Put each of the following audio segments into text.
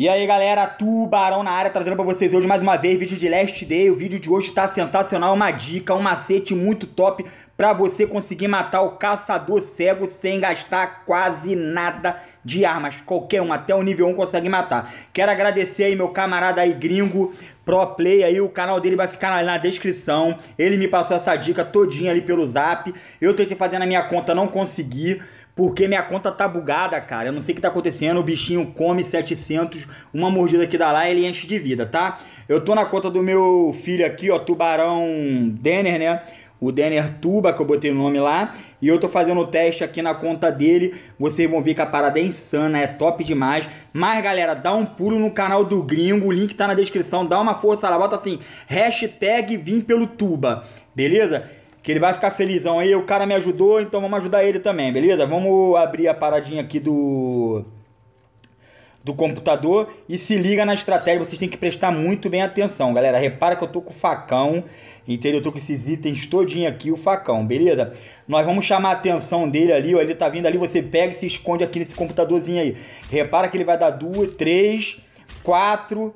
E aí galera, Tubarão na área, trazendo pra vocês hoje mais uma vez vídeo de Last Day. O vídeo de hoje tá sensacional, uma dica, um macete muito top pra você conseguir matar o caçador cego sem gastar quase nada de armas. Qualquer um, até o nível 1 consegue matar. Quero agradecer aí meu camarada aí gringo, Pro Play aí, o canal dele vai ficar na, na, descrição. Ele me passou essa dica todinha ali pelo zap. Eu tentei fazer na minha conta, não consegui. Porque minha conta tá bugada, cara. Eu não sei o que tá acontecendo. O bichinho come 700. Uma mordida que dá lá, ele enche de vida, tá? Eu tô na conta do meu filho aqui, ó. Tubarão Denner, né? o Denner Tuba, que eu botei o nome lá. E eu tô fazendo o teste aqui na conta dele. Vocês vão ver que a parada é insana, é top demais. Mas, galera, dá um pulo no canal do Gringo. O link tá na descrição. Dá uma força lá. Bota assim, hashtag vim pelo Tuba. Beleza? que ele vai ficar felizão aí. O cara me ajudou, então vamos ajudar ele também, beleza? Vamos abrir a paradinha aqui do do computador e se liga na estratégia, vocês têm que prestar muito bem atenção, galera. Repara que eu tô com o facão, entendeu? Eu tô com esses itens todinho aqui, o facão, beleza? Nós vamos chamar a atenção dele ali, ó, ele tá vindo ali, você pega e se esconde aqui nesse computadorzinho aí. Repara que ele vai dar duas, três, quatro,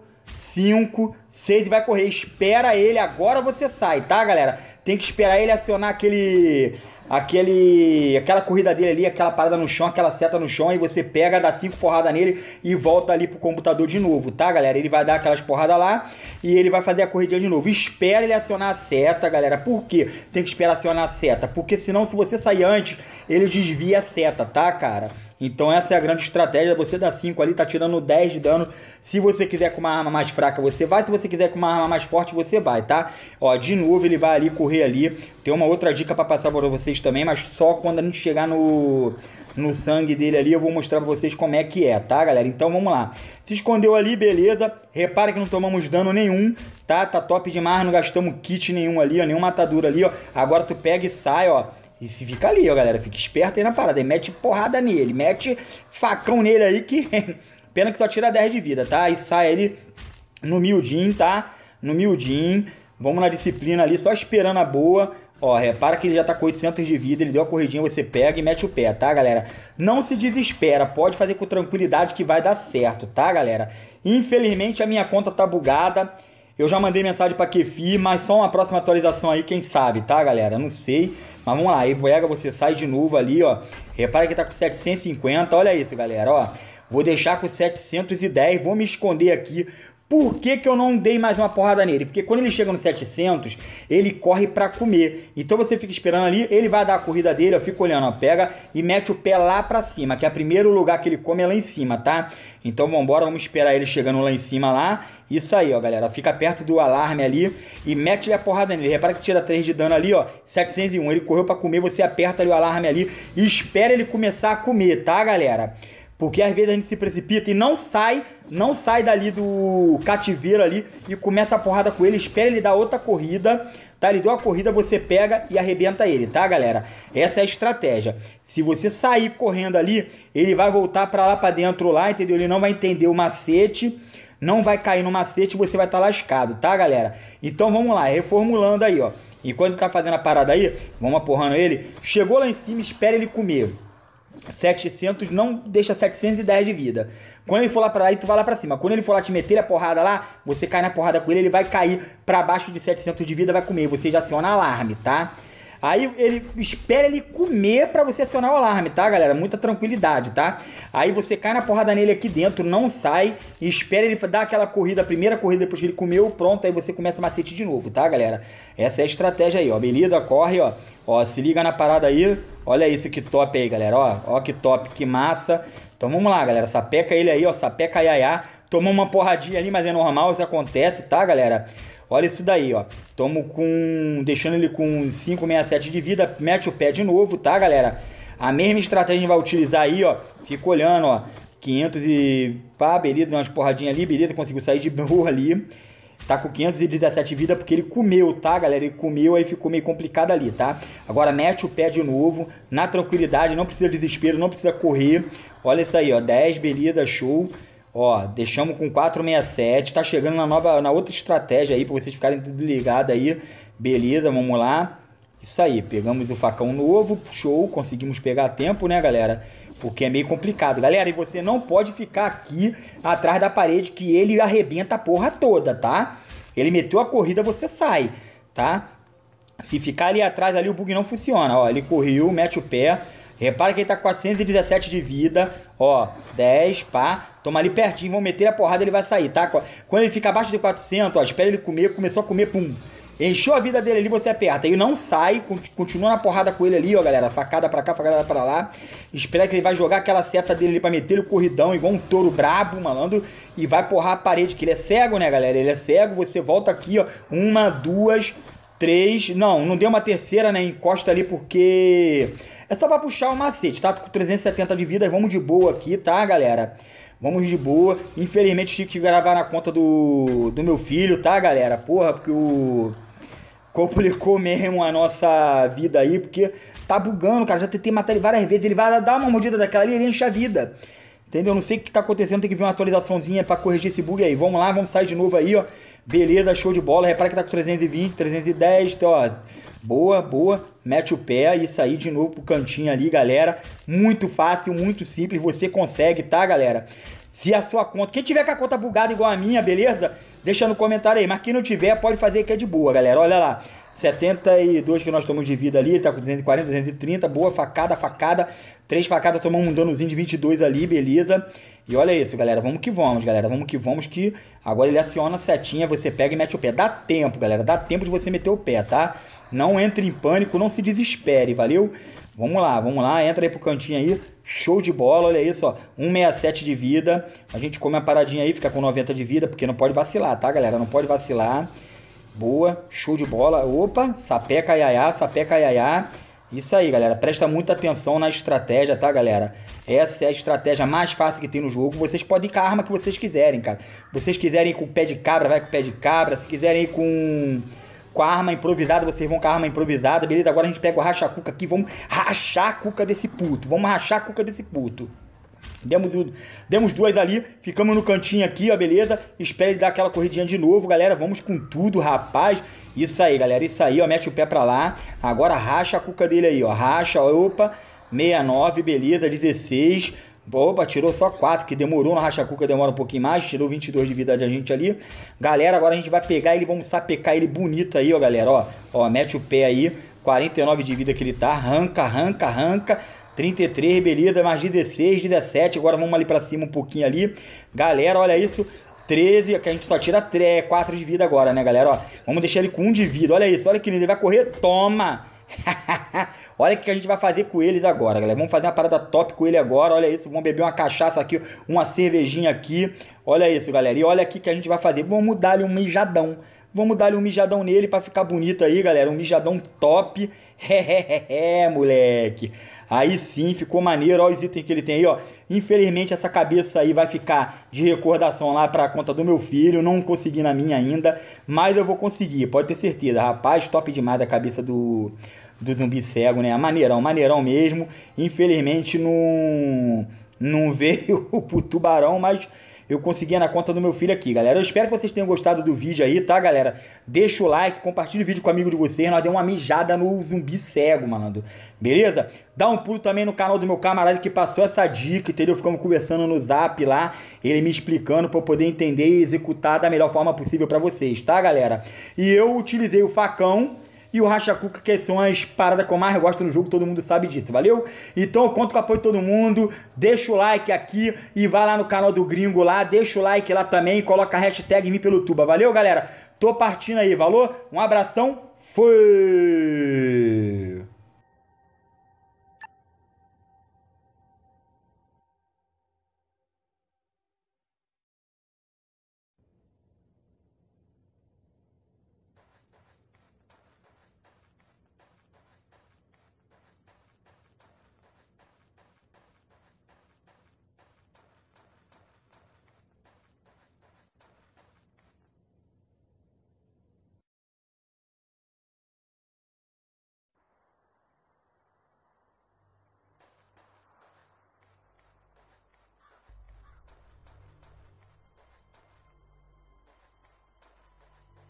5, 6 e vai correr. Espera ele, agora você sai, tá, galera? Tem que esperar ele acionar aquele. Aquele. Aquela corrida dele ali, aquela parada no chão, aquela seta no chão, e você pega, dá cinco porradas nele e volta ali pro computador de novo, tá, galera? Ele vai dar aquelas porradas lá e ele vai fazer a corrida de novo. Espera ele acionar a seta, galera. Por quê? Tem que esperar acionar a seta. Porque senão, se você sair antes, ele desvia a seta, tá, cara? Então essa é a grande estratégia, você dá 5 ali, tá tirando 10 de dano. Se você quiser com uma arma mais fraca, você vai. Se você quiser com uma arma mais forte, você vai, tá? Ó, de novo ele vai ali, correr ali. Tem uma outra dica para passar para vocês também, mas só quando a gente chegar no no sangue dele ali, eu vou mostrar pra vocês como é que é, tá, galera? Então vamos lá. Se escondeu ali, beleza. Repara que não tomamos dano nenhum, tá? Tá top demais, não gastamos kit nenhum ali, ó, nenhum matadura ali, ó. Agora tu pega e sai, ó. E se fica ali, ó, galera. Fica esperto aí na parada. E mete porrada nele. Mete facão nele aí que. Pena que só tira 10 de vida, tá? E sai ele no miudinho, tá? No miudinho. Vamos na disciplina ali, só esperando a boa. Ó, repara que ele já tá com 800 de vida, ele deu a corridinha, você pega e mete o pé, tá, galera? Não se desespera, pode fazer com tranquilidade que vai dar certo, tá, galera? Infelizmente a minha conta tá bugada. Eu já mandei mensagem pra Kefi, mas só uma próxima atualização aí, quem sabe, tá, galera? Não sei. Mas vamos lá, Iboega, você sai de novo ali, ó. Repara que tá com 750, olha isso, galera, ó. Vou deixar com 710, vou me esconder aqui, por que, que eu não dei mais uma porrada nele? Porque quando ele chega no 700, ele corre para comer. Então você fica esperando ali, ele vai dar a corrida dele, eu fico olhando, ó, pega e mete o pé lá para cima, que é o primeiro lugar que ele come é lá em cima, tá? Então vamos embora, vamos esperar ele chegando lá em cima lá. Isso aí, ó, galera. Fica perto do alarme ali e mete a porrada nele. Repara que tira 3 de dano ali, ó. 701. Ele correu para comer, você aperta ali o alarme ali e espera ele começar a comer, tá, galera? Porque às vezes a gente se precipita e não sai, não sai dali do cativeiro ali e começa a porrada com ele, espera ele dar outra corrida, tá? Ele deu a corrida, você pega e arrebenta ele, tá, galera? Essa é a estratégia. Se você sair correndo ali, ele vai voltar para lá para dentro lá, entendeu? Ele não vai entender o macete, não vai cair no macete, você vai estar tá lascado, tá, galera? Então vamos lá, reformulando aí, ó. Enquanto tá fazendo a parada aí, vamos apurrando ele. Chegou lá em cima, espera ele comer. 700 não deixa 710 de vida. Quando ele for lá pra lá, tu vai lá pra cima. Quando ele for lá te meter a porrada lá, você cai na porrada com ele, ele vai cair para baixo de 700 de vida, vai comer. Você já aciona alarme, tá? Aí ele espera ele comer para você acionar o alarme, tá, galera? Muita tranquilidade, tá? Aí você cai na porrada nele aqui dentro, não sai, espera ele dar aquela corrida, a primeira corrida depois que ele comeu, pronto, aí você começa o macete de novo, tá, galera? Essa é a estratégia aí, ó. Beleza? Corre, ó. Ó, se liga na parada aí. Olha isso que top aí, galera. Ó, ó que top, que massa. Então vamos lá, galera. Sapeca ele aí, ó. Sapeca iaiá. Tomou uma porradinha ali, mas é normal, isso acontece, tá, galera? Olha isso daí, ó. Tomo com. Deixando ele com 567 de vida. Mete o pé de novo, tá, galera? A mesma estratégia a gente vai utilizar aí, ó. Fica olhando, ó. 500 e. Pá, beleza, deu umas porradinhas ali, beleza, conseguiu sair de burro ali. Tá com 517 vida porque ele comeu, tá, galera? Ele comeu, aí ficou meio complicado ali, tá? Agora mete o pé de novo, na tranquilidade, não precisa de desespero, não precisa correr. Olha isso aí, ó. 10, beleza, show. Ó, deixamos com 467. Tá chegando na nova, na outra estratégia aí para vocês ficarem tudo ligado aí. Beleza, vamos lá. Isso aí, pegamos o facão novo, show, conseguimos pegar tempo, né, galera? Porque é meio complicado. Galera, e você não pode ficar aqui atrás da parede que ele arrebenta a porra toda, tá? Ele meteu a corrida, você sai, tá? Se ficar ali atrás, ali o bug não funciona. Ó, ele correu, mete o pé, Repara que ele tá com 417 de vida. Ó, 10, pá. Toma ali pertinho, vão meter a porrada, ele vai sair, tá? Quando ele fica abaixo de 400, ó, espera ele comer, começou a comer, pum. Encheu a vida dele ali, você aperta. Ele não sai, continua na porrada com ele ali, ó, galera. Facada pra cá, facada pra lá. Espera que ele vai jogar aquela seta dele ali pra meter o corridão, igual um touro brabo, malandro. E vai porrar a parede, que ele é cego, né, galera? Ele é cego, você volta aqui, ó. Uma, duas, três. Não, não deu uma terceira, né? Encosta ali porque é só pra puxar o macete, tá? Tô com 370 de vida, vamos de boa aqui, tá, galera? Vamos de boa. Infelizmente tive que gravar na conta do, do meu filho, tá, galera? Porra, porque o. Complicou mesmo a nossa vida aí, porque tá bugando, cara. Já tentei matar ele várias vezes. Ele vai dar uma mordida daquela ali e enche a vida. Entendeu? Não sei o que tá acontecendo, tem que vir uma atualizaçãozinha pra corrigir esse bug aí. Vamos lá, vamos sair de novo aí, ó. Beleza, show de bola. Repara que tá com 320, 310, ó. Boa, boa. Mete o pé e sair de novo pro cantinho ali, galera. Muito fácil, muito simples. Você consegue, tá, galera? Se a sua conta... Quem tiver com a conta bugada igual a minha, beleza? Deixa no comentário aí. Mas quem não tiver, pode fazer que é de boa, galera. Olha lá. 72 que nós tomamos de vida ali, tá com 240, 230, boa facada, facada, três facadas, tomamos um danozinho de 22 ali, beleza. E olha isso, galera. Vamos que vamos, galera. Vamos que vamos que agora ele aciona a setinha, você pega e mete o pé. Dá tempo, galera. Dá tempo de você meter o pé, tá? Não entre em pânico, não se desespere, valeu? Vamos lá, vamos lá. Entra aí pro cantinho aí. Show de bola, olha isso, ó. 167 de vida. A gente come a paradinha aí, fica com 90 de vida, porque não pode vacilar, tá, galera? Não pode vacilar. Boa, show de bola. Opa, sapeca iaiá, sapeca iaiá. Isso aí, galera. Presta muita atenção na estratégia, tá, galera? Essa é a estratégia mais fácil que tem no jogo. Vocês podem ir com a arma que vocês quiserem, cara. Vocês quiserem ir com o pé de cabra, vai com o pé de cabra. Se quiserem ir com com a arma improvisada, vocês vão com a arma improvisada, beleza? Agora a gente pega o racha-cuca aqui, vamos rachar a cuca desse puto. Vamos rachar a cuca desse puto. Demos, demos duas ali, ficamos no cantinho aqui, ó, beleza? Espere dar aquela corridinha de novo, galera. Vamos com tudo, rapaz. Isso aí, galera. Isso aí, ó. Mete o pé pra lá. Agora racha a cuca dele aí, ó. Racha, opa. 69, beleza. 16. Opa, tirou só 4, que demorou No racha cuca, demora um pouquinho mais. Tirou 22 de vida de a gente ali. Galera, agora a gente vai pegar ele, vamos sapecar ele bonito aí, ó, galera. Ó, ó, mete o pé aí. 49 de vida que ele tá. Arranca, arranca, arranca. 33, beleza, mais 16, 17. Agora vamos ali pra cima um pouquinho ali. Galera, olha isso. 13, que a gente só tira 3, 4 de vida agora, né, galera? Ó, vamos deixar ele com 1 de vida. Olha isso, olha que lindo. Ele vai correr, toma! olha o que a gente vai fazer com eles agora, galera. Vamos fazer uma parada top com ele agora. Olha isso, vamos beber uma cachaça aqui, uma cervejinha aqui. Olha isso, galera. E olha aqui que a gente vai fazer. Vamos dar-lhe um mijadão. Vamos dar-lhe um mijadão nele para ficar bonito aí, galera. Um mijadão top. É, moleque. Aí sim, ficou maneiro. Olha os itens que ele tem aí, ó. Infelizmente, essa cabeça aí vai ficar de recordação lá pra conta do meu filho. Não consegui na minha ainda, mas eu vou conseguir, pode ter certeza. Rapaz, top demais a cabeça do, do zumbi cego, né? Maneirão, maneirão mesmo. Infelizmente, não, não veio o tubarão, mas eu conseguia na conta do meu filho aqui, galera. Eu espero que vocês tenham gostado do vídeo aí, tá, galera? Deixa o like, compartilha o vídeo com o amigo de vocês. Nós demos uma mijada no zumbi cego, malandro. Beleza? Dá um pulo também no canal do meu camarada que passou essa dica, entendeu? Ficamos conversando no zap lá, ele me explicando pra eu poder entender e executar da melhor forma possível pra vocês, tá, galera? E eu utilizei o facão e o Racha Cuca, que são as paradas que eu mais gosto no jogo, todo mundo sabe disso, valeu? Então eu conto com o apoio de todo mundo, deixa o like aqui e vai lá no canal do Gringo lá, deixa o like lá também e coloca a hashtag me pelo tuba, valeu galera? Tô partindo aí, valeu? Um abração, fui!